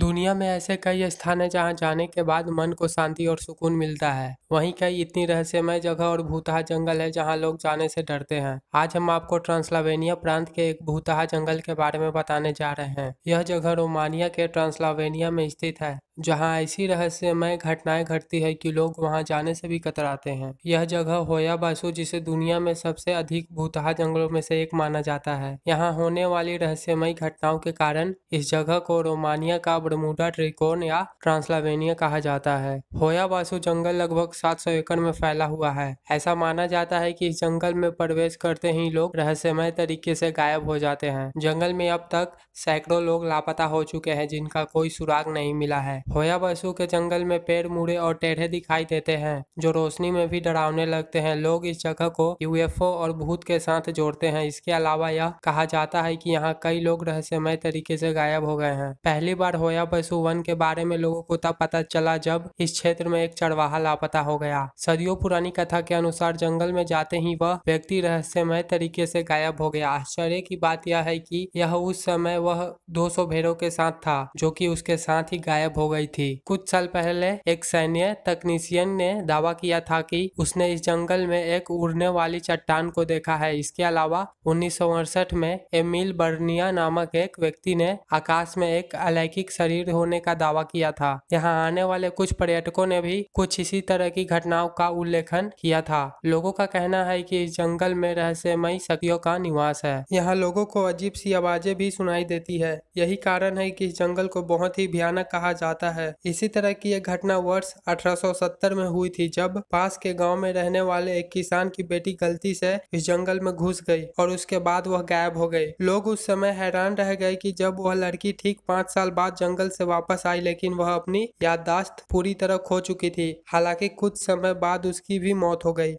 दुनिया में ऐसे कई स्थान हैं जहाँ जाने के बाद मन को शांति और सुकून मिलता है वहीं कई इतनी रहस्यमय जगह और भूतहा जंगल है जहाँ लोग जाने से डरते हैं आज हम आपको ट्रांसलावेनिया प्रांत के एक भूतहा जंगल के बारे में बताने जा रहे हैं यह जगह रोमानिया के ट्रांसलावेनिया में स्थित है जहां ऐसी रहस्यमय घटनाएं घटती है कि लोग वहां जाने से भी कतराते हैं यह जगह होया बासु जिसे दुनिया में सबसे अधिक भूतहा जंगलों में से एक माना जाता है यहाँ होने वाली रहस्यमय घटनाओं के कारण इस जगह को रोमानिया का ब्रमुडा ट्रिकोन या ट्रांसलावेनिया कहा जाता है होया बासु जंगल लगभग सात एकड़ में फैला हुआ है ऐसा माना जाता है की इस जंगल में प्रवेश करते ही लोग रहस्यमय तरीके से गायब हो जाते हैं जंगल में अब तक सैकड़ों लोग लापता हो चुके हैं जिनका कोई सुराग नहीं मिला है होया बसु के जंगल में पेड़ मुड़े और टेढ़े दिखाई देते हैं जो रोशनी में भी डरावने लगते हैं लोग इस जगह को यूएफओ और भूत के साथ जोड़ते हैं इसके अलावा यह कहा जाता है कि यहाँ कई लोग रहस्यमय तरीके से गायब हो गए हैं पहली बार होया बसु वन के बारे में लोगों को तब पता चला जब इस क्षेत्र में एक चरवाहा लापता हो गया सदियों पुरानी कथा के अनुसार जंगल में जाते ही वह व्यक्ति रहस्यमय तरीके से गायब हो गया आश्चर्य की बात यह है कि यह उस समय वह 200 भेड़ों के साथ था जो कि उसके साथ ही गायब हो गई थी कुछ साल पहले एक सैन्य तकनीशियन ने दावा किया था कि उसने इस जंगल में एक उड़ने वाली चट्टान को देखा है इसके अलावा उन्नीस में एमिल बर्निया नामक एक व्यक्ति ने आकाश में एक अलैकिक शरीर होने का दावा किया था यहाँ आने वाले कुछ पर्यटकों ने भी कुछ इसी तरह की घटनाओं का उल्लेखन किया था लोगों का कहना है कि इस जंगल में रहस्यमय शक्तियों का निवास है यहाँ लोगों को अजीब सी आवाजें भी सुनाई देती है यही कारण है कि इस जंगल को बहुत ही भयानक कहा जाता जाता है इसी तरह की यह घटना वर्ष 1870 में हुई थी जब पास के गांव में रहने वाले एक किसान की बेटी गलती से इस जंगल में घुस गई और उसके बाद वह गायब हो गई लोग उस समय हैरान रह गए कि जब वह लड़की ठीक पांच साल बाद जंगल से वापस आई लेकिन वह अपनी याददाश्त पूरी तरह खो चुकी थी हालांकि कुछ समय बाद उसकी भी मौत हो गई